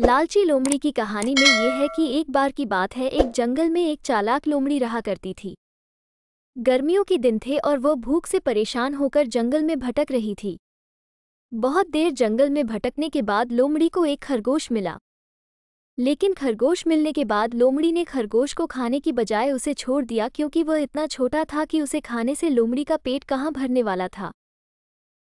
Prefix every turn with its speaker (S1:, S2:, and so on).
S1: लालची लोमड़ी की कहानी में यह है कि एक बार की बात है एक जंगल में एक चालाक लोमड़ी रहा करती थी गर्मियों के दिन थे और वह भूख से परेशान होकर जंगल में भटक रही थी बहुत देर जंगल में भटकने के बाद लोमड़ी को एक खरगोश मिला लेकिन खरगोश मिलने के बाद लोमड़ी ने खरगोश को खाने की बजाय उसे छोड़ दिया क्योंकि वह इतना छोटा था कि उसे खाने से लोमड़ी का पेट कहाँ भरने वाला था